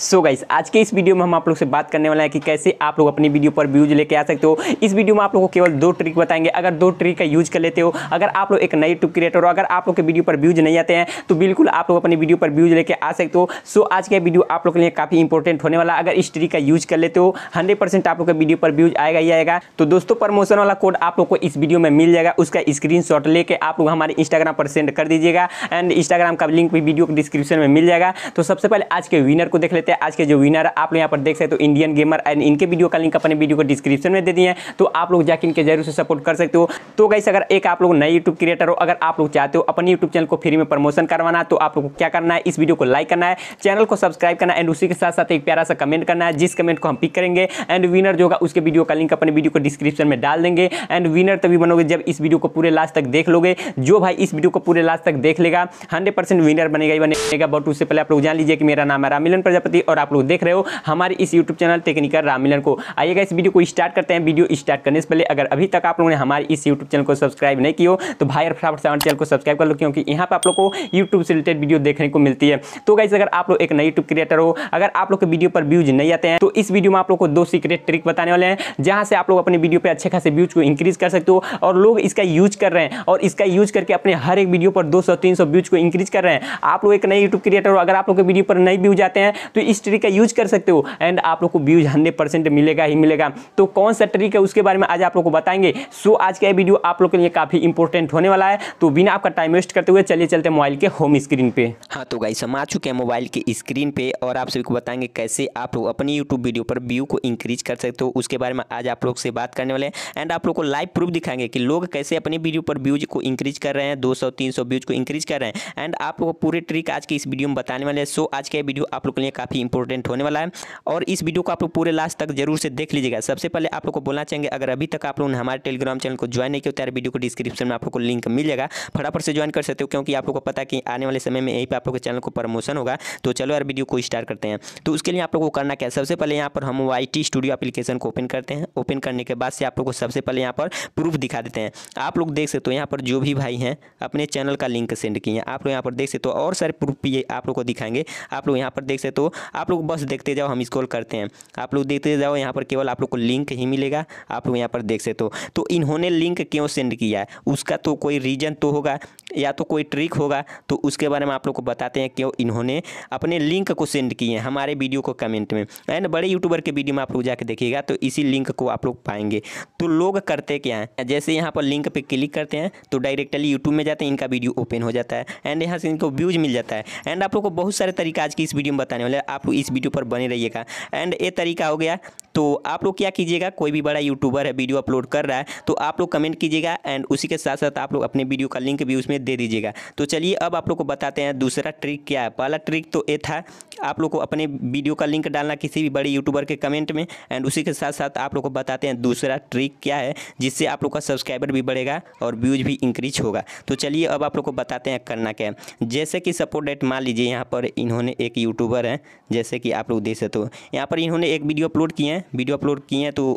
सो so guys आज के इस वीडियो में हम आप लोग से बात करने वाले हैं कि कैसे आप लोग अपनी वीडियो पर व्यूज लेके आ सकते हो इस वीडियो में आप लोगों को केवल दो ट्रिक बताएंगे अगर दो ट्रिक का यूज कर लेते हो अगर आप लोग एक नए यूट्यूब क्रिएटर हो अगर आप लोग के वीडियो पर व्यूज नहीं आते हैं तो बिल्कुल आप लोग अपनी वीडियो पर व्यूज लेके आ सकते हो सो आज का वीडियो आप लोग के लिए काफ़ी इंपॉर्टेंट होने वाला अगर इस ट्रिक का यूज कर लेते हो हंड्रेड आप लोग के वीडियो पर व्यूज आएगा ही आएगा तो दोस्तों प्रमोशन वाला कोड आप लोग को इस वीडियो में मिल जाएगा उसका स्क्रीन शॉट लेके आप लोग हमारे इंस्टाग्राम पर सेंड कर दीजिएगा एंड इंस्टाग्राम का लिंक भी वीडियो के डिस्क्रिप्शन में मिल जाएगा तो सबसे पहले आज के विनर को देख लेते सकते हैं आज के जो विनर है आप यहाँ पर देख सकते हो इंडियन गेमर एंड इनके वीडियो का लिंक अपने वीडियो को डिस्क्रिप्शन में दे दिए हैं तो आप लोग जाकर इनके जरूर से सपोर्ट कर सकते हो तो गाइस अगर एक आप लोग नए यूट्यूब क्रिएटर हो अगर आप लोग चाहते हो अपने यूट्यूब चैनल को फ्री में प्रमोशन करवाना तो आप लोग को क्या करना है इस वीडियो को लाइक करना है चैनल को सब्सक्राइब करना एंड उसी के साथ साथ एक प्यारा सा कमेंट करना है जिस कमेंट को हम पिक करेंगे एंड विनर जो होगा उसके वीडियो का लिंक अपने वीडियो को डिस्क्रिप्शन में डाल देंगे एंड विनर तभी बनोगे जब इस वीडियो को पूरे लास्ट तक देख लोगे जो भाई इस वीडियो को पूरे लास्ट तक देख लेगा हंड्रेड विनर बनेगा ही बनेगा बट उससे पहले आप लोग जान लीजिए कि मेरा नाम है रामिलन प्रजापति चौधरी और आप लोग देख रहे हो हमारे इस यूट्यूब चैनल टेक्निकल राम को आइएगा इस वीडियो को स्टार्ट करते हैं वीडियो स्टार्ट करने से पहले अगर अभी तक आप लोगों ने हमारे इस यूट्यूब चैनल को सब्सक्राइब नहीं किया तो भाई और फटाफट हमारे चैनल को सब्सक्राइब कर लो क्योंकि यहाँ पर आप लोग को यूट्यूब से रिलेटेड वीडियो देखने को मिलती है तो गाइज अगर आप लोग एक नई यूट्यूब क्रिएटर हो अगर आप लोग के वीडियो पर व्यूज नहीं आते हैं तो इस वीडियो में आप लोग को दो सीक्रेट ट्रिक बताने वाले हैं जहाँ से आप लोग अपने वीडियो पर अच्छे खासे व्यूज को इंक्रीज कर सकते हो और लोग इसका यूज कर रहे हैं और इसका यूज करके अपने हर एक वीडियो पर दो सौ व्यूज को इंक्रीज कर रहे हैं आप लोग एक नए यूट्यूब क्रिएटर हो अगर आप लोग के वीडियो पर नई व्यूज आते हैं तो इस ट्रिक का यूज कर सकते हो एंड आप लोग को व्यूज हंड्रेड मिलेगा ही मिलेगा तो कौन सा ट्रिक है उसके बारे में आज आप लोग को बताएंगे सो आज का वीडियो आप लोग के लिए काफ़ी इंपॉर्टेंट होने वाला है तो बिना आपका टाइम वेस्ट करते हुए चलिए चलते मोबाइल के होम स्क्रीन पे हाँ तो गाइस हम आ चुके हैं मोबाइल के स्क्रीन पे और आप सभी को बताएंगे कैसे आप लोग अपनी यूट्यूब वीडियो पर व्यू को इंक्रीज कर सकते हो उसके बारे में आज आप लोग से बात करने वाले हैं एंड आप लोग को लाइव प्रूफ दिखाएंगे कि लोग कैसे अपनी वीडियो पर व्यूज को इंक्रीज कर रहे हैं दो सौ तीन व्यूज को इंक्रीज कर रहे हैं एंड आप लोग पूरे ट्रिक आज की इस वीडियो में बताने वाले हैं सो आज का वीडियो आप लोग के लिए काफ़ी ही इंपॉर्टेंट होने वाला है और इस वीडियो को आप लोग पूरे लास्ट तक जरूर से देख लीजिएगा सबसे पहले आप लोग को बोलना चाहेंगे अगर अभी तक आप लोगों ने हमारे टेलीग्राम चैनल को ज्वाइन नहीं किया तो यार वीडियो को डिस्क्रिप्शन में आप लोग को लिंक मिल जाएगा फटाफट से ज्वाइन कर सकते हो क्योंकि आप लोग को पता है कि आने वाले समय में यहीं पर आप लोग के चैनल को प्रमोशन होगा तो चलो यार वीडियो को स्टार्ट करते हैं तो उसके लिए आप लोग को करना क्या है सबसे पहले यहाँ पर हम वाई स्टूडियो एप्लीकेशन को ओपन करते हैं ओपन करने के बाद से आप लोग को सबसे पहले यहाँ पर प्रूफ दिखा देते हैं आप लोग देख सकते हो यहाँ पर जो भी भाई हैं अपने चैनल का लिंक सेंड किए हैं आप लोग यहाँ पर देख सकते हो और सारे प्रूफ भी आप लोग को दिखाएंगे आप लोग यहाँ पर देख सकते हो आप लोग बस देखते जाओ हम स्क्रॉल करते हैं आप लोग देखते जाओ यहाँ पर केवल आप लोग को लिंक ही मिलेगा आप लोग यहाँ पर देख सकते हो तो इन्होंने लिंक क्यों सेंड किया है उसका तो कोई रीजन तो होगा या तो कोई ट्रिक होगा तो उसके बारे में आप लोग को बताते हैं क्यों इन्होंने अपने लिंक को सेंड किए हैं हमारे वीडियो को कमेंट में एंड बड़े यूट्यूबर के वीडियो में आप लोग जाके देखिएगा तो इसी लिंक को आप लोग पाएंगे तो लोग करते क्या हैं जैसे यहाँ पर लिंक पर क्लिक करते हैं तो डायरेक्टली यूट्यूब में जाते हैं इनका वीडियो ओपन हो जाता है एंड यहाँ से इनको व्यूज मिल जाता है एंड आप लोग को बहुत सारे तरीका आज की इस वीडियो में बताने वाले आप इस वीडियो पर बने रहिएगा एंड ये तरीका हो गया तो आप लोग क्या कीजिएगा कोई भी बड़ा यूट्यूबर है वीडियो अपलोड कर रहा है तो आप लोग कमेंट कीजिएगा एंड उसी के साथ साथ आप लोग अपने वीडियो का लिंक भी उसमें दे दीजिएगा तो चलिए अब आप लोग को बताते हैं दूसरा ट्रिक क्या है पहला ट्रिक तो ये था आप लोग को अपने वीडियो का लिंक डालना किसी भी बड़े यूट्यूबर के कमेंट में एंड उसी के साथ साथ आप लोग को बताते हैं दूसरा ट्रिक क्या है जिससे आप लोग का सब्सक्राइबर भी बढ़ेगा और व्यूज भी इंक्रीज होगा तो चलिए अब आप लोग को बताते हैं करना क्या है जैसे कि सपोर्ट डेट मान लीजिए यहाँ पर इन्होंने एक यूट्यूबर है जैसे कि आप लोग देख सकते हो यहाँ पर इन्होंने एक वीडियो अपलोड किए हैं वीडियो अपलोड किए हैं तो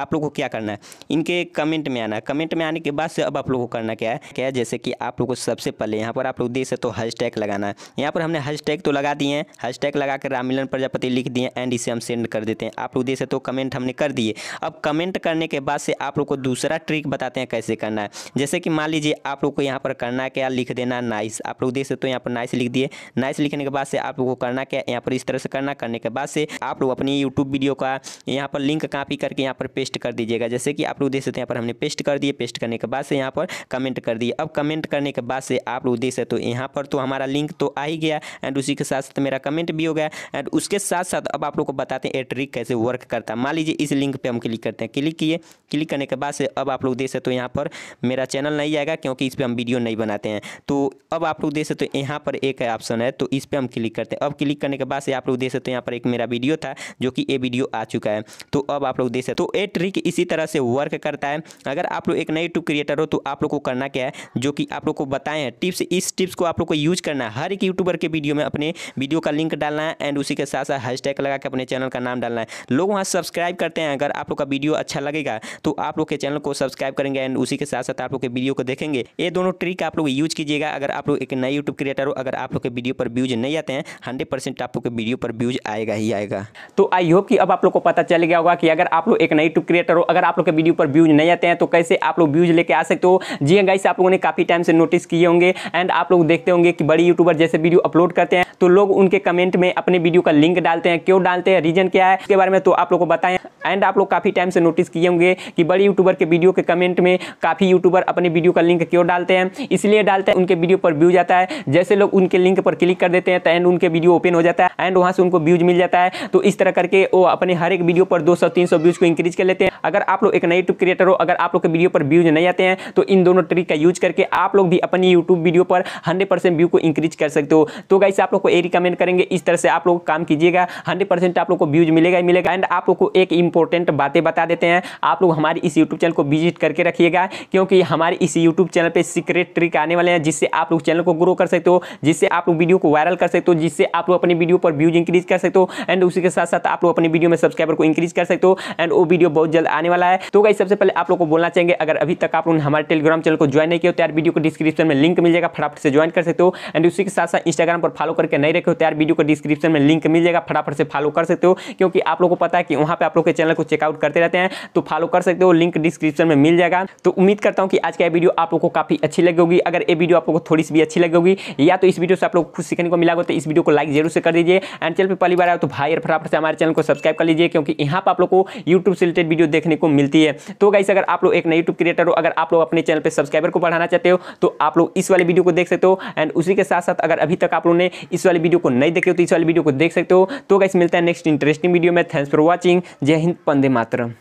आप लोगों को क्या करना है इनके कमेंट में आना कमेंट में आने के बाद से अब आप लोगों को करना क्या है क्या है जैसे कि आप लोग को सबसे पहले यहाँ पर आप लोग देख सकते हो हैश टैग लगाना है यहाँ पर हमने हैश टैग तो लगा दिए हैं हैश टैग लगा कर रामिलन प्रजापति लिख दिए एंड इसे हम सेंड कर देते हैं आप लोग देख सकते हो कमेंट हमने कर दिए अब कमेंट करने के बाद से आप लोग को दूसरा ट्रिक बताते हैं कैसे करना है जैसे कि मान लीजिए आप लोग को यहाँ पर करना क्या लिख देना नाइस आप लोग देख सकते हो यहाँ पर नाइस लिख दिए नाइस लिखने के बाद से आप लोग को करना क्या यहाँ पर इस तरह से करना करने के बाद से आप लोग अपनी यूट्यूब वीडियो का यहाँ पर लिंक कॉपी करके यहाँ पर पेस्ट पेस्ट कर दीजिएगा जैसे कि आप लोग देख सकते हैं यहाँ पर हमने पेस्ट कर दिए पेस्ट करने के बाद से यहाँ पर कमेंट कर दिए अब कमेंट करने के बाद से आप लोग देख सकते हो यहाँ पर तो हमारा लिंक तो आ ही गया एंड उसी के साथ साथ मेरा कमेंट भी हो गया एंड उसके साथ साथ अब आप लोग को बताते हैं ये ट्रिक कैसे वर्क करता है मान लीजिए इस लिंक पर हम क्लिक करते हैं क्लिक किए क्लिक करने के बाद से अब आप लोग देख सकते हो यहाँ पर मेरा चैनल नहीं आएगा क्योंकि इस पर हम वीडियो नहीं बनाते हैं तो अब आप लोग देख सकते हो यहाँ पर एक ऑप्शन है तो इस पर हम क्लिक करते हैं अब क्लिक करने के बाद से आप लोग देख सकते हो यहाँ पर एक मेरा वीडियो था जो कि ये वीडियो आ चुका है तो अब आप लोग देख सकते हो तो ये ट्रिक इसी तरह से वर्क करता है अगर आप लोग एक नए यूट्यूब क्रिएटर हो तो आप लोग को करना क्या है जो कि आप लोग को बताएं टिप्स इस टिप्स को आप लोग को यूज करना है हर एक यूट्यूबर के वीडियो में अपने वीडियो का लिंक डालना है एंड उसी के साथ साथ हैशटैग लगा के अपने चैनल का नाम डालना है लोग वहाँ सब्सक्राइब करते हैं अगर आप लोग का वीडियो अच्छा लगेगा तो आप लोग के चैनल को सब्सक्राइब करेंगे एंड उसी के साथ साथ आप लोग के वीडियो को देखेंगे ये दोनों ट्रिक आप लोग यूज कीजिएगा अगर आप लोग एक नए यूट्यूब क्रिएटर हो अगर आप लोग के वीडियो पर व्यूज नहीं आते हैं हंड्रेड आप लोग के वीडियो पर व्यूज आएगा ही आएगा तो आई होप कि अब आप लोग को पता चल गया होगा कि अगर आप लोग एक नई यूट्यूब क्रिएटर हो अगर आप लोग के वीडियो पर व्यूज नहीं आते हैं तो कैसे आप लोग व्यूज लेके आ सकते हो जी हाँ गाइस आप लोगों ने काफ़ी टाइम से नोटिस किए होंगे एंड आप लोग देखते होंगे कि बड़ी यूट्यूबर जैसे वीडियो अपलोड करते हैं तो लोग उनके कमेंट में अपने वीडियो का लिंक डालते हैं क्यों डालते हैं रीजन क्या है इसके बारे में तो आप लोग को बताएं एंड आप लोग काफ़ी टाइम से नोटिस किए होंगे कि बड़े यूट्यूबर के वीडियो के कमेंट में काफ़ी यूट्यूबर अपने वीडियो का लिंक क्यों डालते हैं इसलिए डालते हैं उनके वीडियो पर व्यूज आता है जैसे लोग उनके लिंक पर क्लिक कर देते हैं तो एंड उनके वीडियो ओपन हो जाता है एंड वहां से उनको व्यूज मिल जाता है तो इस तरह करके वो अपने हर एक वीडियो पर दो सौ व्यूज को इंक्रीज कर लेते हैं अगर आप लोग एक नए यूट्यूब क्रिएटर हो अगर आप लोग के वीडियो पर व्यूज नहीं आते हैं तो इन दोनों ट्रिक का यूज करके आप लोग भी अपनी यूट्यूब वीडियो पर हंड्रेड व्यू को इंक्रीज कर सकते हो तो गाइस आप लोग को ये रिकमेंड करेंगे इस तरह से आप लोग काम कीजिएगा हंड्रेड आप लोग को व्यूज मिलेगा मिलेगा एंड आप लोग को एक इंपॉर्टेंट बातें बता देते हैं आप लोग हमारे इस यूट्यूब चैनल को विजिट करके रखिएगा क्योंकि हमारे इस यूट्यूब चैनल पर सीक्रेट ट्रिक आने वाले हैं जिससे आप लोग चैनल को ग्रो कर सकते हो जिससे आप लोग वीडियो को वायरल कर सकते हो जिससे आप लोग अपनी वीडियो पर व्यूज इंक्रीज कर सकते हो एंड उसी के साथ साथ आप लोग अपनी वीडियो में सब्सक्राइबर को इंक्रीज कर सकते हो एंड वो वीडियो बहुत जल्द आने वाला है तो गाइस सबसे पहले आप लोग को बोलना चाहेंगे अगर अभी तक आप लोगों हमारे टेलीग्राम चैनल को ज्वाइन नहीं किया तो यार वीडियो को डिस्क्रिप्शन में लिंक मिल जाएगा फटाफट से ज्वाइन कर सकते हो एंड उसी के साथ साथ इंस्टाग्राम पर फॉलो करके नहीं रखे हो तो यार वीडियो को डिस्क्रिप्शन में लिंक मिल जाएगा फटाफट से फॉलो कर सकते हो क्योंकि आप लोग को पता है कि वहाँ पर आप लोग के चैनल को चेकआउट करते रहते हैं तो फॉलो कर सकते हो लिंक डिस्क्रिप्शन में मिल जाएगा तो उम्मीद करता हूँ कि आज का वीडियो आप लोग को काफी अच्छी लगी होगी अगर ये वीडियो आप लोग को थोड़ी सी भी अच्छी लगी होगी या तो इस वीडियो से आप लोग खुद सीखने को मिला हो तो इस वीडियो को लाइक जरूर से कर दीजिए एंड चैनल पर पहली बार आए तो भाई और फटाफट से हमारे चैनल को सब्सक्राइब कर लीजिए क्योंकि यहाँ पर आप लोग को यूट्यूब से रिलेटेड वीडियो देखने को मिलती है तो गाइस अगर आप लोग एक नए यूट्यूब क्रिएटर हो अगर आप लोग अपने चैनल पर सब्सक्राइबर को बढ़ाना चाहते हो तो आप लोग इस वाले वीडियो को देख सकते हो एंड उसी के साथ साथ अगर अभी तक आप लोगों ने इस वाली वीडियो को नहीं देखे हो तो इस वाली वीडियो को देख सकते हो तो गाइस मिलता है नेक्स्ट इंटरेस्टिंग वीडियो में थैंक्स फॉर वॉचिंग जय हिंद पंदे मातरम